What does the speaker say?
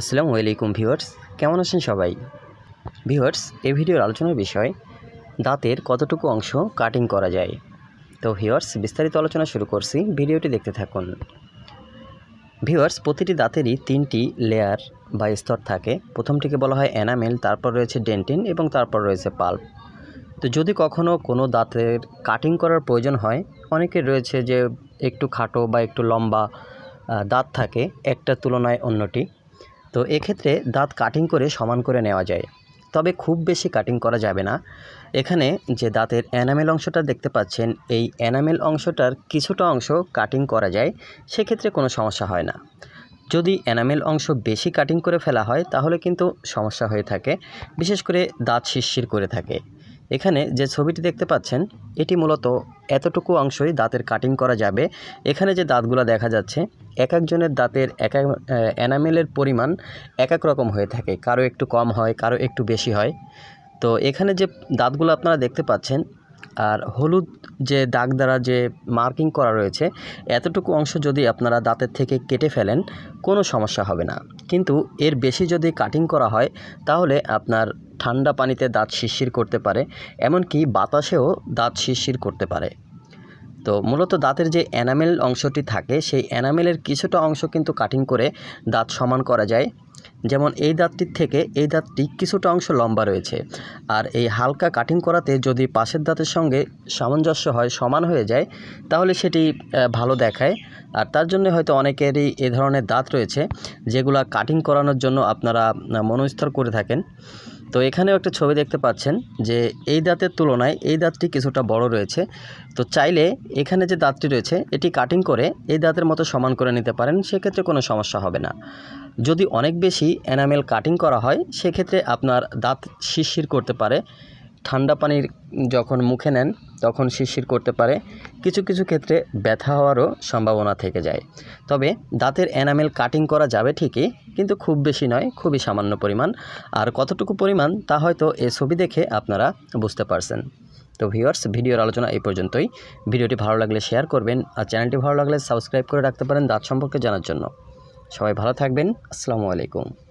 আসসালামু আলাইকুম ভিউয়ার্স কেমন আছেন সবাই ভিউয়ার্স এই ভিডিওর আলোচনার বিষয় দাঁতের কতটুকু অংশ কাটিং করা যায় তো ভিউয়ার্স বিস্তারিত আলোচনা শুরু করছি ভিডিওটি দেখতে থাকুন ভিউয়ার্স প্রতিটি দাঁতেরই তিনটি লেয়ার বা স্তর থাকে প্রথমটিকে বলা হয় এনামেল তারপর রয়েছে ডেন্টিন এবং তারপর রয়েছে পাল্প তো যদি কখনও কোনো দাঁতের কাটিং করার প্রয়োজন হয় অনেকের রয়েছে যে একটু খাটো বা একটু লম্বা দাঁত থাকে একটা তুলনায় অন্যটি তো এক্ষেত্রে দাঁত কাটিং করে সমান করে নেওয়া যায় তবে খুব বেশি কাটিং করা যাবে না এখানে যে দাঁতের অ্যানামেল অংশটা দেখতে পাচ্ছেন এই অ্যানামেল অংশটার কিছুটা অংশ কাটিং করা যায় সেক্ষেত্রে কোনো সমস্যা হয় না যদি অ্যানামেল অংশ বেশি কাটিং করে ফেলা হয় তাহলে কিন্তু সমস্যা হয়ে থাকে বিশেষ করে দাঁত শিরশির করে থাকে এখানে যে ছবিটি দেখতে পাচ্ছেন এটি মূলত এতটুকু অংশই দাঁতের কাটিং করা যাবে এখানে যে দাঁতগুলো দেখা যাচ্ছে এক একজনের দাঁতের এক এক অ্যানামেলের পরিমাণ এক এক রকম হয়ে থাকে কারো একটু কম হয় কারো একটু বেশি হয় তো এখানে যে দাঁতগুলো আপনারা দেখতে পাচ্ছেন আর হলুদ যে দাগ দ্বারা যে মার্কিং করা রয়েছে এতটুকু অংশ যদি আপনারা দাঁতের থেকে কেটে ফেলেন কোনো সমস্যা হবে না কিন্তু এর বেশি যদি কাটিং করা হয় তাহলে আপনার ঠান্ডা পানিতে দাঁত শিরশির করতে পারে এমনকি বাতাসেও দাঁত শিরশির করতে পারে তো মূলত দাঁতের যে এনামেল অংশটি থাকে সেই এনামেলের কিছুটা অংশ কিন্তু কাটিং করে দাঁত সমান করা যায় যেমন এই দাঁতটির থেকে এই দাঁতটি কিছুটা অংশ লম্বা রয়েছে আর এই হালকা কাটিং করাতে যদি পাশের দাঁতের সঙ্গে সামঞ্জস্য হয় সমান হয়ে যায় তাহলে সেটি ভালো দেখায় আর তার জন্য হয়তো অনেকেরই এ ধরনের দাঁত রয়েছে যেগুলা কাটিং করানোর জন্য আপনারা মনস্থর করে থাকেন তো এখানেও একটা ছবি দেখতে পাচ্ছেন যে এই দাঁতের তুলনায় এই দাঁতটি কিছুটা বড় রয়েছে তো চাইলে এখানে যে দাঁতটি রয়েছে এটি কাটিং করে এই দাঁতের মতো সমান করে নিতে পারেন সেক্ষেত্রে কোনো সমস্যা হবে না যদি অনেক বেশি এনামেল কাটিং করা হয় সেক্ষেত্রে আপনার দাঁত শিরশির করতে পারে ঠান্ডা পানির যখন মুখে নেন তখন শিরশির করতে পারে কিছু কিছু ক্ষেত্রে ব্যথা হওয়ারও সম্ভাবনা থেকে যায় তবে দাঁতের এনামেল কাটিং করা যাবে ঠিকই কিন্তু খুব বেশি নয় খুবই সামান্য পরিমাণ আর কতটুকু পরিমাণ তা হয়তো এ ছবি দেখে আপনারা বুঝতে পারছেন তো ভিউয়ার্স ভিডিওর আলোচনা এই পর্যন্তই ভিডিওটি ভালো লাগলে শেয়ার করবেন আর চ্যানেলটি ভালো লাগলে সাবস্ক্রাইব করে রাখতে পারেন দাঁত সম্পর্কে জানার জন্য সবাই ভালো থাকবেন আসসালামু আলাইকুম